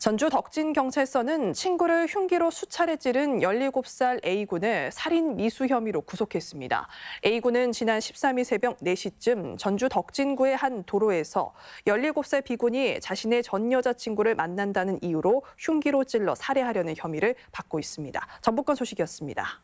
전주 덕진경찰서는 친구를 흉기로 수차례 찌른 17살 A군을 살인 미수 혐의로 구속했습니다. A군은 지난 13일 새벽 4시쯤 전주 덕진구의 한 도로에서 17살 B군이 자신의 전 여자친구를 만난다는 이유로 흉기로 찔러 살해하려는 혐의를 받고 있습니다. 전북권 소식이었습니다.